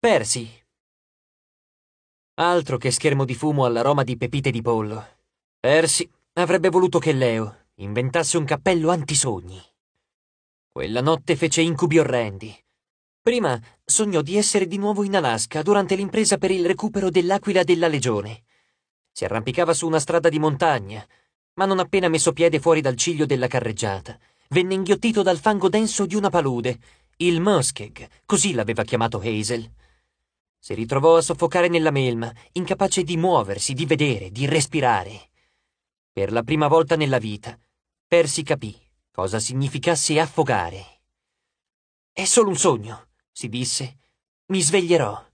Persi. Altro che schermo di fumo all'aroma di pepite di pollo. Persi avrebbe voluto che Leo inventasse un cappello antisogni. Quella notte fece incubi orrendi. Prima sognò di essere di nuovo in Alaska durante l'impresa per il recupero dell'aquila della legione. Si arrampicava su una strada di montagna, ma non appena messo piede fuori dal ciglio della carreggiata, venne inghiottito dal fango denso di una palude, il Muskeg, così l'aveva chiamato Hazel. Si ritrovò a soffocare nella melma, incapace di muoversi, di vedere, di respirare. Per la prima volta nella vita, Percy capì cosa significasse affogare. È solo un sogno, si disse. Mi sveglierò.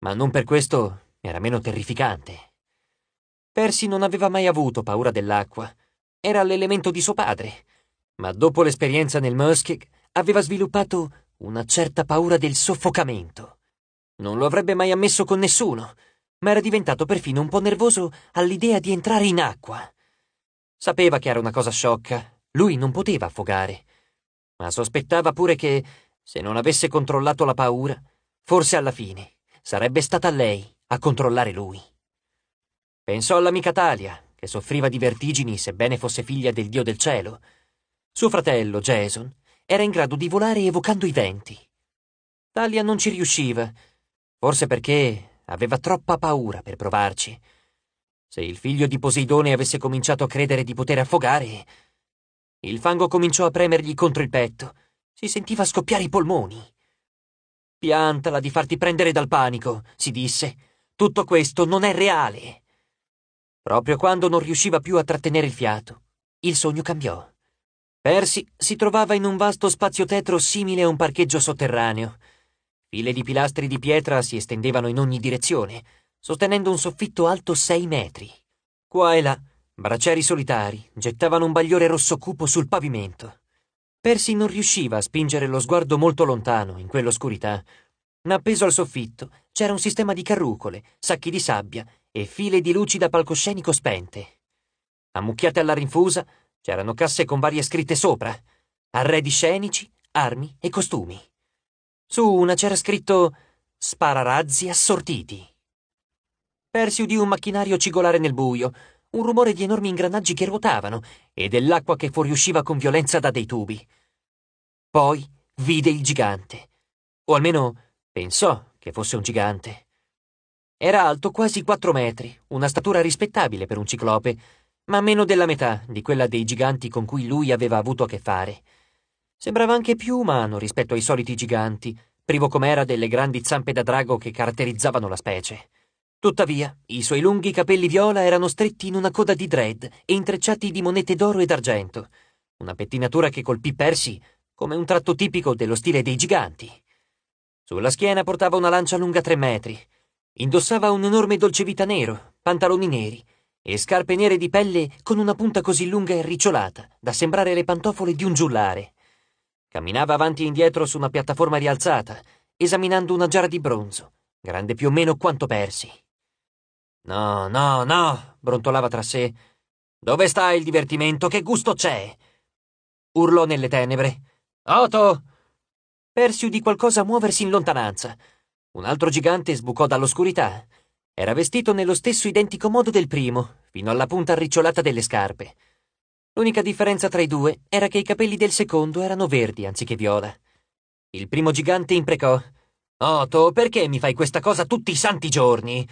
Ma non per questo era meno terrificante. Percy non aveva mai avuto paura dell'acqua. Era l'elemento di suo padre. Ma dopo l'esperienza nel Muskeg aveva sviluppato una certa paura del soffocamento. Non lo avrebbe mai ammesso con nessuno, ma era diventato perfino un po' nervoso all'idea di entrare in acqua. Sapeva che era una cosa sciocca, lui non poteva affogare, ma sospettava pure che, se non avesse controllato la paura, forse alla fine sarebbe stata lei a controllare lui. Pensò all'amica Talia, che soffriva di vertigini sebbene fosse figlia del dio del cielo. Suo fratello, Jason, era in grado di volare evocando i venti. Talia non ci riusciva, Forse perché aveva troppa paura per provarci. Se il figlio di Poseidone avesse cominciato a credere di poter affogare... Il fango cominciò a premergli contro il petto. Si sentiva scoppiare i polmoni. Piantala di farti prendere dal panico, si disse. Tutto questo non è reale. Proprio quando non riusciva più a trattenere il fiato, il sogno cambiò. Persi si trovava in un vasto spazio tetro simile a un parcheggio sotterraneo. File di pilastri di pietra si estendevano in ogni direzione, sostenendo un soffitto alto sei metri. Qua e là, bracieri solitari gettavano un bagliore rosso cupo sul pavimento. Percy non riusciva a spingere lo sguardo molto lontano in quell'oscurità, appeso al soffitto c'era un sistema di carrucole, sacchi di sabbia e file di luci da palcoscenico spente. Ammucchiate alla rinfusa c'erano casse con varie scritte sopra, arredi scenici, armi e costumi. Su una c'era scritto Spararazzi assortiti. Persi udì un macchinario cigolare nel buio, un rumore di enormi ingranaggi che ruotavano e dell'acqua che fuoriusciva con violenza da dei tubi. Poi vide il gigante, o almeno pensò che fosse un gigante. Era alto quasi quattro metri, una statura rispettabile per un ciclope, ma meno della metà di quella dei giganti con cui lui aveva avuto a che fare. Sembrava anche più umano rispetto ai soliti giganti, privo com'era delle grandi zampe da drago che caratterizzavano la specie. Tuttavia, i suoi lunghi capelli viola erano stretti in una coda di dread e intrecciati di monete d'oro e d'argento, una pettinatura che colpì Percy come un tratto tipico dello stile dei giganti. Sulla schiena portava una lancia lunga tre metri, indossava un enorme dolcevita nero, pantaloni neri e scarpe nere di pelle con una punta così lunga e ricciolata da sembrare le pantofole di un giullare. Camminava avanti e indietro su una piattaforma rialzata, esaminando una giara di bronzo, grande più o meno quanto persi. No, no, no, brontolava tra sé. Dove sta il divertimento? Che gusto c'è? Urlò nelle tenebre. Otto! Persi udì qualcosa muoversi in lontananza. Un altro gigante sbucò dall'oscurità. Era vestito nello stesso identico modo del primo, fino alla punta arricciolata delle scarpe. L'unica differenza tra i due era che i capelli del secondo erano verdi anziché viola. Il primo gigante imprecò. Otto, perché mi fai questa cosa tutti i santi giorni?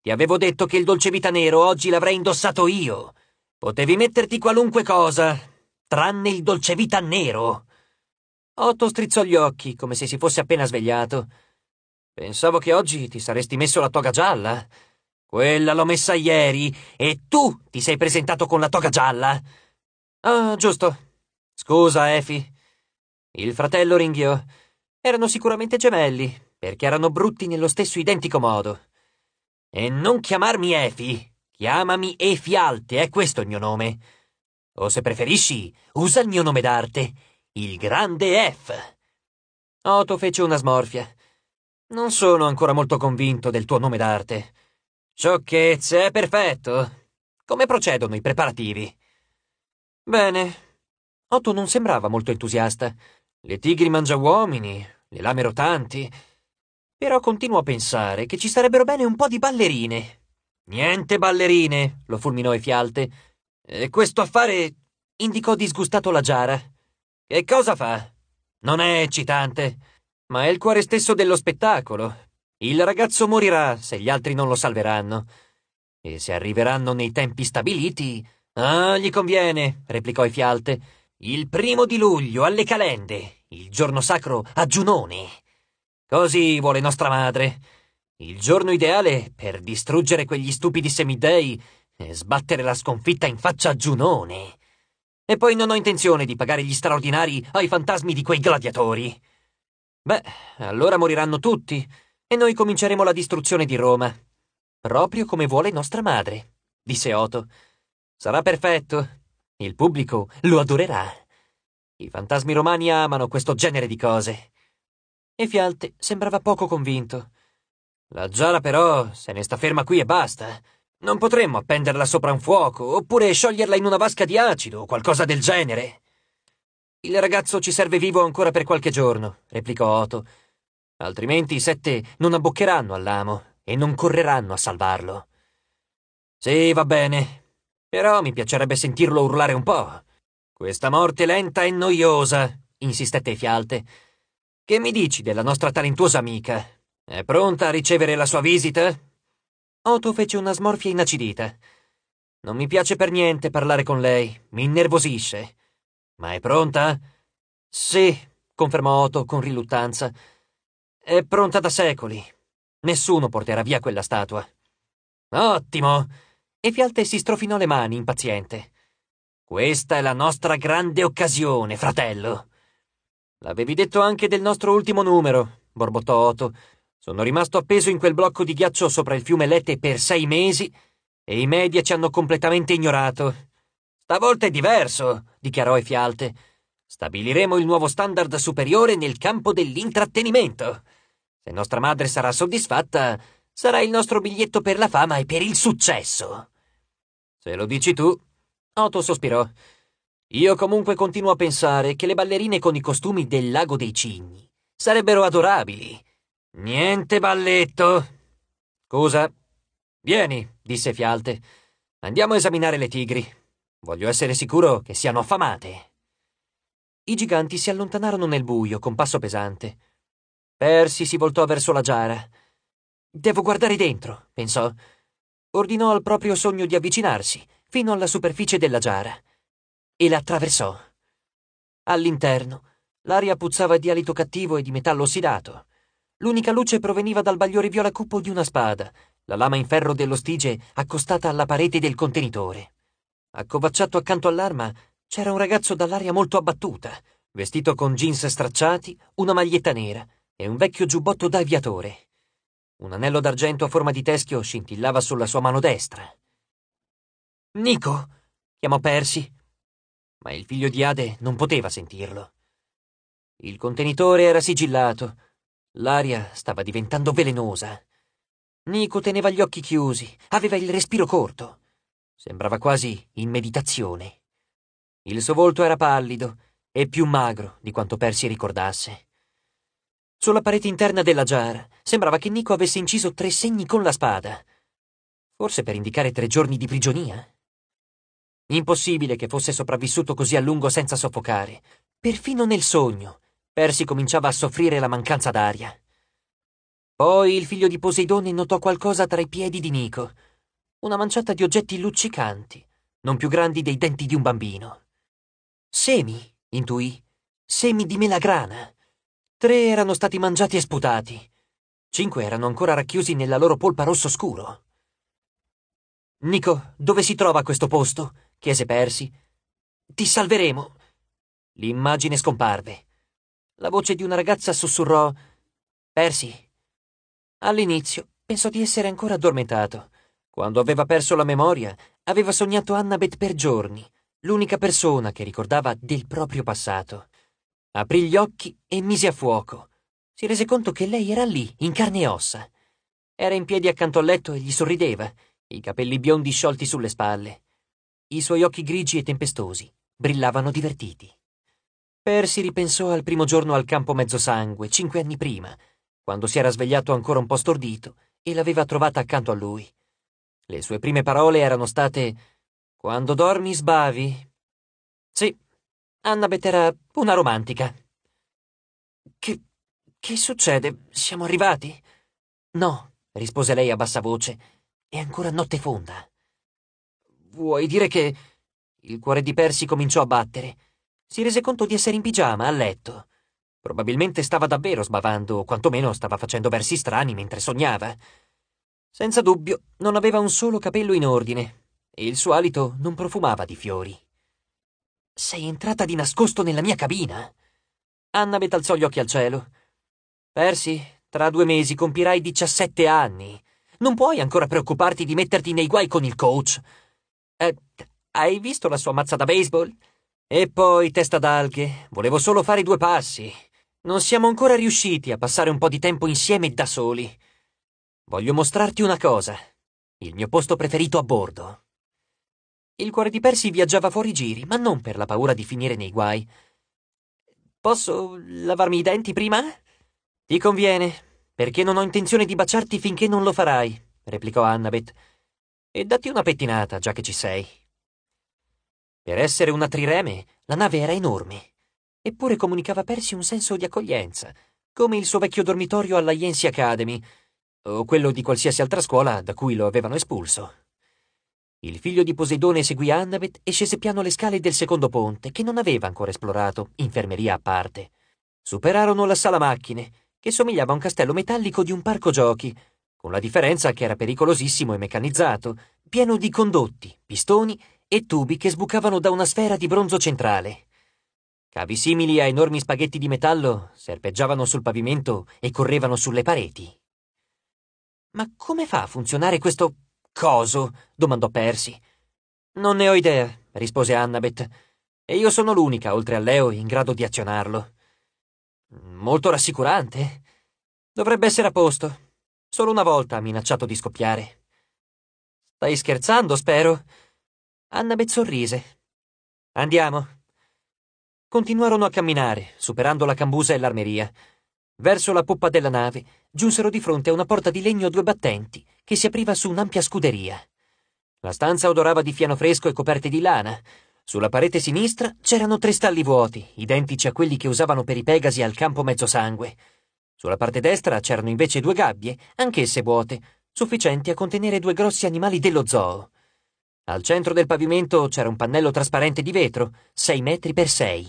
Ti avevo detto che il dolce vita nero oggi l'avrei indossato io. Potevi metterti qualunque cosa, tranne il dolce vita nero. Otto strizzò gli occhi, come se si fosse appena svegliato. Pensavo che oggi ti saresti messo la toga gialla. Quella l'ho messa ieri, e tu ti sei presentato con la toga gialla. Ah, giusto. Scusa, Efi. Il fratello ringhiò. Erano sicuramente gemelli, perché erano brutti nello stesso identico modo. E non chiamarmi Efi. Chiamami Efi Alte, è questo il mio nome. O se preferisci, usa il mio nome d'arte, il grande F. Otto fece una smorfia. Non sono ancora molto convinto del tuo nome d'arte. Sciocchezze, è perfetto. Come procedono i preparativi? Bene. Otto non sembrava molto entusiasta. Le tigri mangia uomini, le lame rotanti. Però continuò a pensare che ci sarebbero bene un po' di ballerine. Niente ballerine, lo fulminò e fialte. E questo affare indicò disgustato la giara. Che cosa fa? Non è eccitante, ma è il cuore stesso dello spettacolo. Il ragazzo morirà se gli altri non lo salveranno. E se arriveranno nei tempi stabiliti, Ah, gli conviene, replicò i Fialte. Il primo di luglio alle calende, il giorno sacro a Giunone. Così vuole nostra madre. Il giorno ideale per distruggere quegli stupidi semidei e sbattere la sconfitta in faccia a Giunone. E poi non ho intenzione di pagare gli straordinari ai fantasmi di quei gladiatori. Beh, allora moriranno tutti e noi cominceremo la distruzione di Roma. Proprio come vuole nostra madre, disse Otto. Sarà perfetto. Il pubblico lo adorerà. I fantasmi romani amano questo genere di cose. E Fialte sembrava poco convinto. La giara però se ne sta ferma qui e basta. Non potremmo appenderla sopra un fuoco, oppure scioglierla in una vasca di acido o qualcosa del genere. Il ragazzo ci serve vivo ancora per qualche giorno, replicò Otto. Altrimenti i sette non abboccheranno all'amo e non correranno a salvarlo. Sì, va bene, però mi piacerebbe sentirlo urlare un po'. Questa morte lenta e noiosa, insistette Fialte. Che mi dici della nostra talentuosa amica? È pronta a ricevere la sua visita? Otto fece una smorfia inacidita. Non mi piace per niente parlare con lei, mi innervosisce. Ma è pronta? Sì, confermò Otto con riluttanza. È pronta da secoli. Nessuno porterà via quella statua. Ottimo! e Fialte si strofinò le mani, impaziente. Questa è la nostra grande occasione, fratello. L'avevi detto anche del nostro ultimo numero, borbottò Otto. Sono rimasto appeso in quel blocco di ghiaccio sopra il fiume Lette per sei mesi e i media ci hanno completamente ignorato. Stavolta è diverso, dichiarò Efialte. Stabiliremo il nuovo standard superiore nel campo dell'intrattenimento. Se nostra madre sarà soddisfatta, Sarà il nostro biglietto per la fama e per il successo. Se lo dici tu, Otto sospirò. Io comunque continuo a pensare che le ballerine con i costumi del lago dei cigni sarebbero adorabili. Niente balletto. Scusa. Vieni, disse Fialte. Andiamo a esaminare le tigri. Voglio essere sicuro che siano affamate. I giganti si allontanarono nel buio con passo pesante. Persi si voltò verso la giara. Devo guardare dentro, pensò. Ordinò al proprio sogno di avvicinarsi fino alla superficie della giara e la attraversò. All'interno l'aria puzzava di alito cattivo e di metallo ossidato. L'unica luce proveniva dal bagliore viola cupo di una spada, la lama in ferro dello stige accostata alla parete del contenitore. Accovacciato accanto all'arma c'era un ragazzo dall'aria molto abbattuta, vestito con jeans stracciati, una maglietta nera e un vecchio giubbotto da aviatore. Un anello d'argento a forma di teschio scintillava sulla sua mano destra. Nico! chiamò Percy, ma il figlio di Ade non poteva sentirlo. Il contenitore era sigillato. L'aria stava diventando velenosa. Nico teneva gli occhi chiusi, aveva il respiro corto. Sembrava quasi in meditazione. Il suo volto era pallido e più magro di quanto Percy ricordasse. Sulla parete interna della giara sembrava che Nico avesse inciso tre segni con la spada. Forse per indicare tre giorni di prigionia? Impossibile che fosse sopravvissuto così a lungo senza soffocare. Perfino nel sogno, Persi cominciava a soffrire la mancanza d'aria. Poi il figlio di Poseidone notò qualcosa tra i piedi di Nico. Una manciata di oggetti luccicanti, non più grandi dei denti di un bambino. Semi, intuì. Semi di melagrana. Tre erano stati mangiati e sputati. Cinque erano ancora racchiusi nella loro polpa rosso scuro. Nico, dove si trova questo posto? chiese Persi. Ti salveremo. L'immagine scomparve. La voce di una ragazza sussurrò Persi. All'inizio pensò di essere ancora addormentato. Quando aveva perso la memoria, aveva sognato Annabeth per giorni, l'unica persona che ricordava del proprio passato. Aprì gli occhi e mise a fuoco. Si rese conto che lei era lì, in carne e ossa. Era in piedi accanto al letto e gli sorrideva, i capelli biondi sciolti sulle spalle. I suoi occhi grigi e tempestosi brillavano divertiti. Percy ripensò al primo giorno al campo Mezzosangue, cinque anni prima, quando si era svegliato ancora un po' stordito e l'aveva trovata accanto a lui. Le sue prime parole erano state Quando dormi sbavi. Sì, Anna Bettera, una romantica. Che... che succede? Siamo arrivati? No, rispose lei a bassa voce. È ancora notte fonda. Vuoi dire che... Il cuore di Percy cominciò a battere. Si rese conto di essere in pigiama, a letto. Probabilmente stava davvero sbavando, o quantomeno stava facendo versi strani mentre sognava. Senza dubbio, non aveva un solo capello in ordine, e il suo alito non profumava di fiori. Sei entrata di nascosto nella mia cabina? Anna alzò gli occhi al cielo. Persi, tra due mesi compirai 17 anni. Non puoi ancora preoccuparti di metterti nei guai con il coach. Eh, hai visto la sua mazza da baseball? E poi, testa d'alghe, volevo solo fare due passi. Non siamo ancora riusciti a passare un po' di tempo insieme da soli. Voglio mostrarti una cosa. Il mio posto preferito a bordo. Il cuore di Percy viaggiava fuori giri, ma non per la paura di finire nei guai. Posso lavarmi i denti prima? Ti conviene, perché non ho intenzione di baciarti finché non lo farai, replicò Annabeth. E datti una pettinata, già che ci sei. Per essere una trireme, la nave era enorme. Eppure comunicava a Percy un senso di accoglienza, come il suo vecchio dormitorio alla Yensi Academy, o quello di qualsiasi altra scuola da cui lo avevano espulso. Il figlio di Poseidone seguì Annabeth e scese piano le scale del secondo ponte, che non aveva ancora esplorato, infermeria a parte. Superarono la sala macchine, che somigliava a un castello metallico di un parco giochi, con la differenza che era pericolosissimo e meccanizzato, pieno di condotti, pistoni e tubi che sbucavano da una sfera di bronzo centrale. Cavi simili a enormi spaghetti di metallo serpeggiavano sul pavimento e correvano sulle pareti. Ma come fa a funzionare questo Coso? domandò Percy. Non ne ho idea, rispose Annabeth, e io sono l'unica, oltre a Leo, in grado di azionarlo. Molto rassicurante. Dovrebbe essere a posto. Solo una volta ha minacciato di scoppiare. Stai scherzando, spero? Annabeth sorrise. Andiamo. Continuarono a camminare, superando la cambusa e l'armeria. Verso la poppa della nave giunsero di fronte a una porta di legno a due battenti che si apriva su un'ampia scuderia. La stanza odorava di fieno fresco e coperte di lana. Sulla parete sinistra c'erano tre stalli vuoti, identici a quelli che usavano per i Pegasi al campo mezzosangue. Sulla parte destra c'erano invece due gabbie, anch'esse vuote, sufficienti a contenere due grossi animali dello zoo. Al centro del pavimento c'era un pannello trasparente di vetro, sei metri per sei.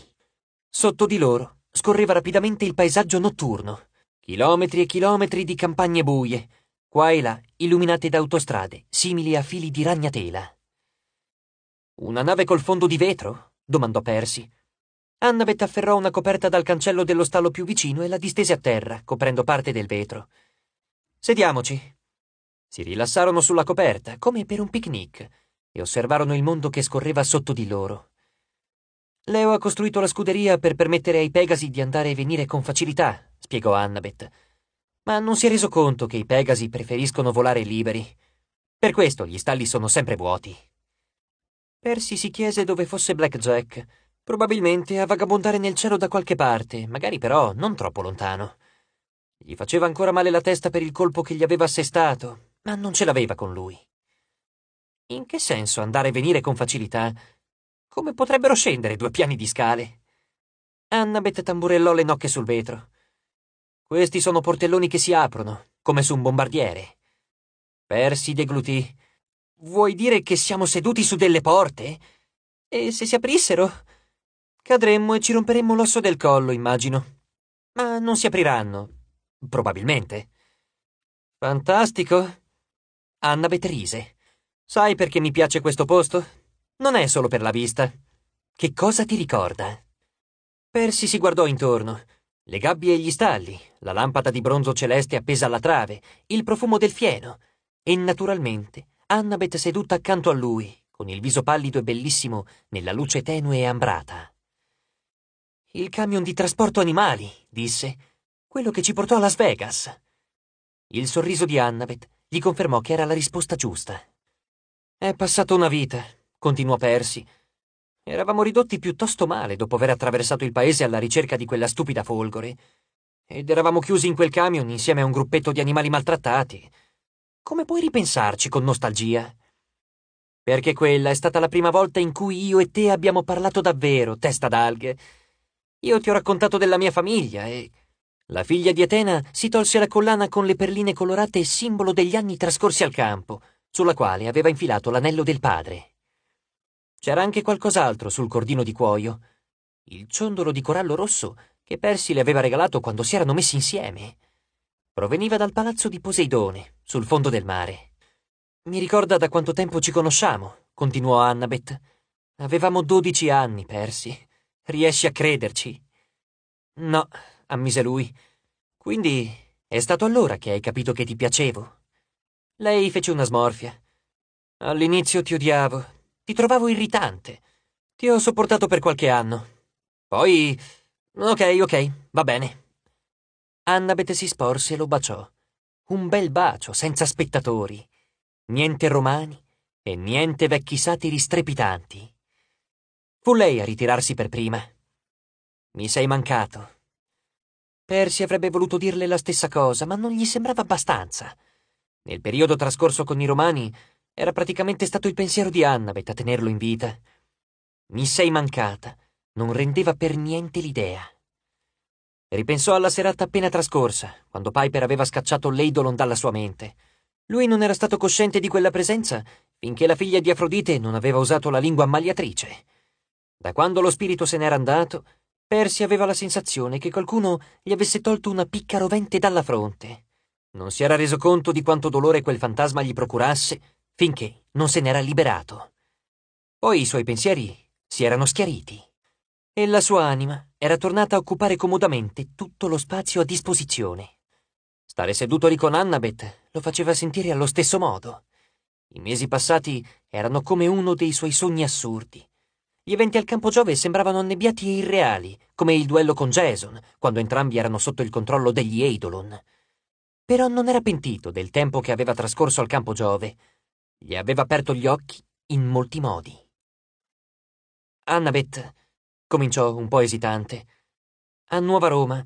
Sotto di loro scorreva rapidamente il paesaggio notturno. Chilometri e chilometri di campagne buie, qua e là illuminate da autostrade, simili a fili di ragnatela. Una nave col fondo di vetro? domandò Percy. Annabeth afferrò una coperta dal cancello dello stallo più vicino e la distese a terra, coprendo parte del vetro. Sediamoci. Si rilassarono sulla coperta, come per un picnic, e osservarono il mondo che scorreva sotto di loro. Leo ha costruito la scuderia per permettere ai Pegasi di andare e venire con facilità, spiegò Annabeth ma non si è reso conto che i Pegasi preferiscono volare liberi. Per questo gli stalli sono sempre vuoti. Percy si chiese dove fosse Blackjack, probabilmente a vagabondare nel cielo da qualche parte, magari però non troppo lontano. Gli faceva ancora male la testa per il colpo che gli aveva assestato, ma non ce l'aveva con lui. In che senso andare e venire con facilità? Come potrebbero scendere due piani di scale? Annabeth tamburellò le nocche sul vetro. Questi sono portelloni che si aprono, come su un bombardiere. Percy deglutì. Vuoi dire che siamo seduti su delle porte? E se si aprissero? Cadremmo e ci romperemmo l'osso del collo, immagino. Ma non si apriranno. Probabilmente. Fantastico. Anna Betrise. Sai perché mi piace questo posto? Non è solo per la vista. Che cosa ti ricorda? Percy si guardò intorno le gabbie e gli stalli, la lampada di bronzo celeste appesa alla trave, il profumo del fieno. E naturalmente, Annabeth seduta accanto a lui, con il viso pallido e bellissimo nella luce tenue e ambrata. Il camion di trasporto animali, disse, quello che ci portò a Las Vegas. Il sorriso di Annabeth gli confermò che era la risposta giusta. È passata una vita, continuò Percy, Eravamo ridotti piuttosto male dopo aver attraversato il paese alla ricerca di quella stupida folgore. Ed eravamo chiusi in quel camion insieme a un gruppetto di animali maltrattati. Come puoi ripensarci con nostalgia? Perché quella è stata la prima volta in cui io e te abbiamo parlato davvero, testa d'alghe. Io ti ho raccontato della mia famiglia e... La figlia di Atena si tolse la collana con le perline colorate simbolo degli anni trascorsi al campo, sulla quale aveva infilato l'anello del padre. C'era anche qualcos'altro sul cordino di cuoio. Il ciondolo di corallo rosso che Persi le aveva regalato quando si erano messi insieme. Proveniva dal palazzo di Poseidone, sul fondo del mare. Mi ricorda da quanto tempo ci conosciamo, continuò Annabeth. Avevamo dodici anni, Persi. Riesci a crederci? No, ammise lui. Quindi è stato allora che hai capito che ti piacevo. Lei fece una smorfia. All'inizio ti odiavo, ti trovavo irritante. Ti ho sopportato per qualche anno. Poi... Ok, ok, va bene. Annabeth si sporse e lo baciò. Un bel bacio, senza spettatori. Niente romani e niente vecchi satiri strepitanti. Fu lei a ritirarsi per prima. Mi sei mancato. Percy avrebbe voluto dirle la stessa cosa, ma non gli sembrava abbastanza. Nel periodo trascorso con i romani era praticamente stato il pensiero di Annabeth a tenerlo in vita. Mi sei mancata. Non rendeva per niente l'idea. Ripensò alla serata appena trascorsa, quando Piper aveva scacciato l'Eidolon dalla sua mente. Lui non era stato cosciente di quella presenza finché la figlia di Afrodite non aveva usato la lingua ammagliatrice. Da quando lo spirito se n'era andato, Percy aveva la sensazione che qualcuno gli avesse tolto una picca rovente dalla fronte. Non si era reso conto di quanto dolore quel fantasma gli procurasse finché non se n'era liberato. Poi i suoi pensieri si erano schiariti e la sua anima era tornata a occupare comodamente tutto lo spazio a disposizione. Stare seduto lì con Annabeth lo faceva sentire allo stesso modo. I mesi passati erano come uno dei suoi sogni assurdi. Gli eventi al campo Giove sembravano annebbiati e irreali, come il duello con Jason, quando entrambi erano sotto il controllo degli Eidolon. Però non era pentito del tempo che aveva trascorso al campo Giove, gli aveva aperto gli occhi in molti modi. Annabeth, cominciò un po' esitante, a Nuova Roma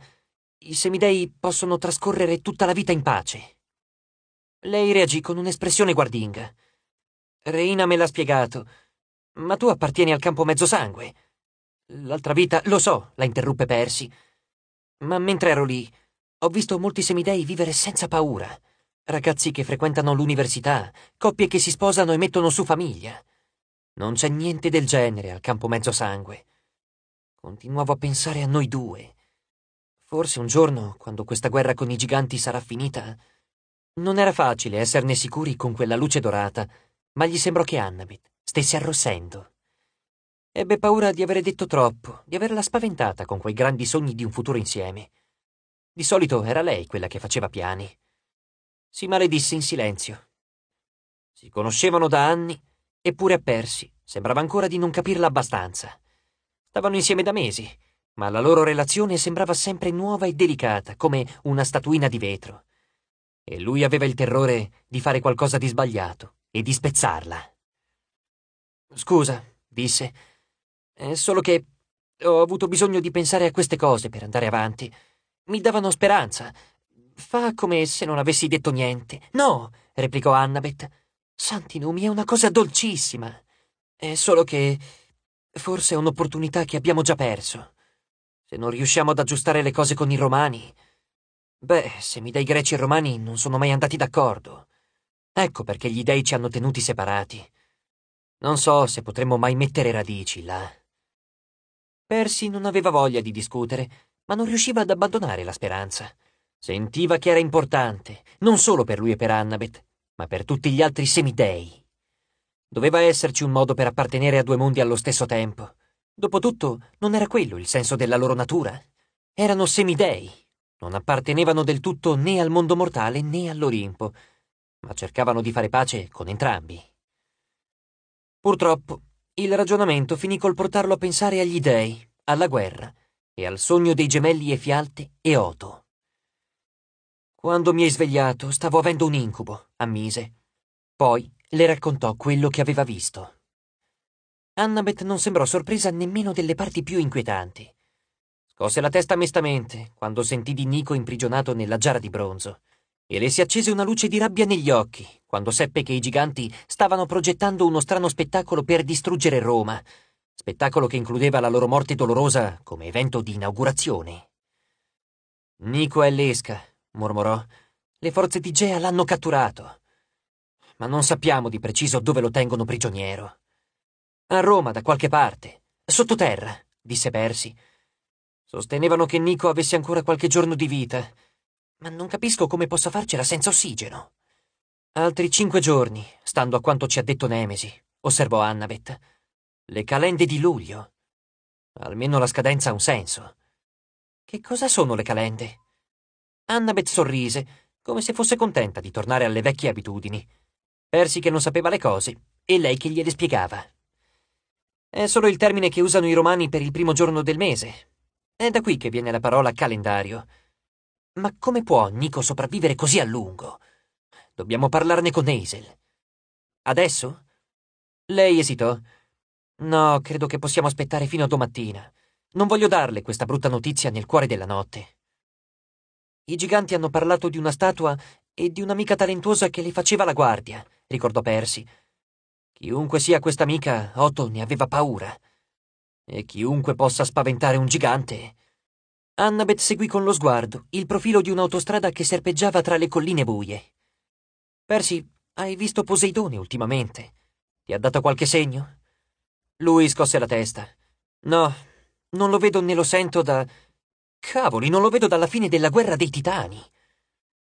i semidei possono trascorrere tutta la vita in pace. Lei reagì con un'espressione guardinga. Reina me l'ha spiegato, ma tu appartieni al campo mezzosangue. L'altra vita, lo so, la interruppe Persi. Ma mentre ero lì, ho visto molti semidei vivere senza paura ragazzi che frequentano l'università, coppie che si sposano e mettono su famiglia. Non c'è niente del genere al campo mezzo sangue. Continuavo a pensare a noi due. Forse un giorno, quando questa guerra con i giganti sarà finita, non era facile esserne sicuri con quella luce dorata, ma gli sembrò che Annabeth stesse arrossendo. Ebbe paura di avere detto troppo, di averla spaventata con quei grandi sogni di un futuro insieme. Di solito era lei quella che faceva piani si maledisse in silenzio. Si conoscevano da anni, eppure a appersi, sembrava ancora di non capirla abbastanza. Stavano insieme da mesi, ma la loro relazione sembrava sempre nuova e delicata, come una statuina di vetro. E lui aveva il terrore di fare qualcosa di sbagliato e di spezzarla. Scusa, disse, è solo che ho avuto bisogno di pensare a queste cose per andare avanti. Mi davano speranza, Fa come se non avessi detto niente. No, replicò Annabeth. Santi numi è una cosa dolcissima. È solo che forse è un'opportunità che abbiamo già perso. Se non riusciamo ad aggiustare le cose con i romani. Beh, se mi dai greci e romani non sono mai andati d'accordo. Ecco perché gli dei ci hanno tenuti separati. Non so se potremmo mai mettere radici là. Percy non aveva voglia di discutere, ma non riusciva ad abbandonare la speranza. Sentiva che era importante, non solo per lui e per Annabeth, ma per tutti gli altri semidei. Doveva esserci un modo per appartenere a due mondi allo stesso tempo. Dopotutto, non era quello il senso della loro natura. Erano semidei. Non appartenevano del tutto né al mondo mortale né all'Olimpo, ma cercavano di fare pace con entrambi. Purtroppo, il ragionamento finì col portarlo a pensare agli dei, alla guerra e al sogno dei gemelli Efialte e Oto. Quando mi hai svegliato stavo avendo un incubo, ammise. Poi le raccontò quello che aveva visto. Annabeth non sembrò sorpresa nemmeno delle parti più inquietanti. Scosse la testa mestamente quando sentì di Nico imprigionato nella giara di bronzo e le si accese una luce di rabbia negli occhi quando seppe che i giganti stavano progettando uno strano spettacolo per distruggere Roma, spettacolo che includeva la loro morte dolorosa come evento di inaugurazione. Nico è l'esca mormorò. Le forze di Gea l'hanno catturato. Ma non sappiamo di preciso dove lo tengono prigioniero. A Roma, da qualche parte, sottoterra, disse Persi. Sostenevano che Nico avesse ancora qualche giorno di vita, ma non capisco come possa farcela senza ossigeno. Altri cinque giorni, stando a quanto ci ha detto Nemesi, osservò Annabeth. Le calende di luglio. Almeno la scadenza ha un senso. Che cosa sono le calende? Annabeth sorrise, come se fosse contenta di tornare alle vecchie abitudini. Persi che non sapeva le cose e lei che gliele spiegava. È solo il termine che usano i romani per il primo giorno del mese. È da qui che viene la parola calendario. Ma come può Nico sopravvivere così a lungo? Dobbiamo parlarne con Hazel. Adesso? Lei esitò. No, credo che possiamo aspettare fino a domattina. Non voglio darle questa brutta notizia nel cuore della notte. I giganti hanno parlato di una statua e di un'amica talentuosa che le faceva la guardia, ricordò Percy. Chiunque sia questa amica, Otto ne aveva paura. E chiunque possa spaventare un gigante. Annabeth seguì con lo sguardo il profilo di un'autostrada che serpeggiava tra le colline buie. Percy, hai visto Poseidone ultimamente? Ti ha dato qualche segno? Lui scosse la testa. No, non lo vedo né lo sento da Cavoli, non lo vedo dalla fine della guerra dei titani.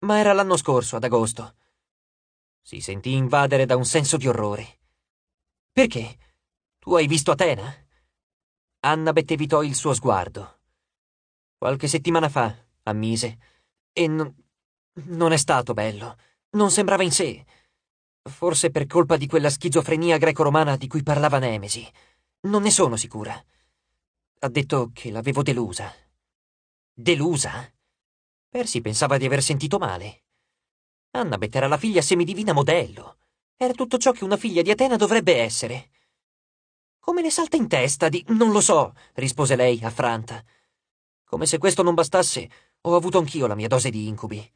Ma era l'anno scorso, ad agosto. Si sentì invadere da un senso di orrore. Perché? Tu hai visto Atena? Anna evitò il suo sguardo. Qualche settimana fa, ammise, e non... non è stato bello. Non sembrava in sé. Forse per colpa di quella schizofrenia greco-romana di cui parlava Nemesi. Non ne sono sicura. Ha detto che l'avevo delusa. Delusa? Percy pensava di aver sentito male. Annabeth era la figlia semidivina modello. Era tutto ciò che una figlia di Atena dovrebbe essere. Come le salta in testa di... Non lo so, rispose lei, affranta. Come se questo non bastasse, ho avuto anch'io la mia dose di incubi.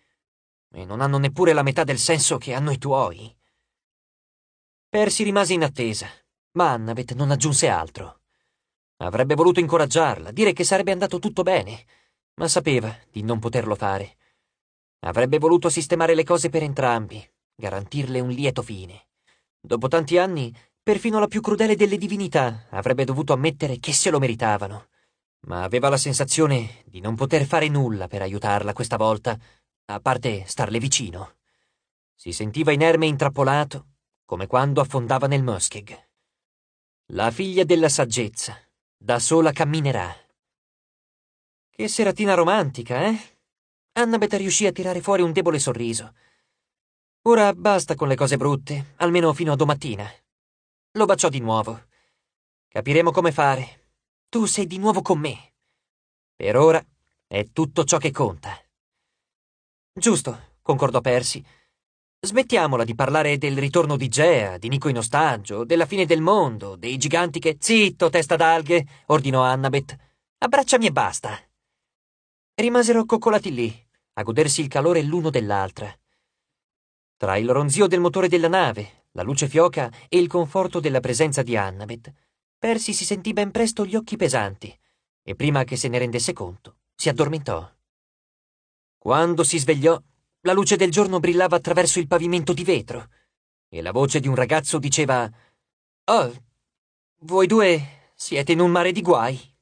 E non hanno neppure la metà del senso che hanno i tuoi. Percy rimase in attesa, ma Annabeth non aggiunse altro. Avrebbe voluto incoraggiarla, dire che sarebbe andato tutto bene, ma sapeva di non poterlo fare. Avrebbe voluto sistemare le cose per entrambi, garantirle un lieto fine. Dopo tanti anni, perfino la più crudele delle divinità avrebbe dovuto ammettere che se lo meritavano. Ma aveva la sensazione di non poter fare nulla per aiutarla questa volta, a parte starle vicino. Si sentiva inerme e intrappolato, come quando affondava nel Muskeg. La figlia della saggezza, da sola camminerà. Che seratina romantica, eh? Annabeth riuscì a tirare fuori un debole sorriso. Ora basta con le cose brutte, almeno fino a domattina. Lo baciò di nuovo. Capiremo come fare. Tu sei di nuovo con me. Per ora è tutto ciò che conta. Giusto, concordò Percy. Smettiamola di parlare del ritorno di Gea, di Nico in ostaggio, della fine del mondo, dei giganti che. Zitto, testa d'alghe! ordinò Annabeth. Abbracciami e basta rimasero coccolati lì, a godersi il calore l'uno dell'altra. Tra il ronzio del motore della nave, la luce fioca e il conforto della presenza di Annabeth, Percy si sentì ben presto gli occhi pesanti e prima che se ne rendesse conto si addormentò. Quando si svegliò, la luce del giorno brillava attraverso il pavimento di vetro e la voce di un ragazzo diceva Oh, voi due siete in un mare di guai.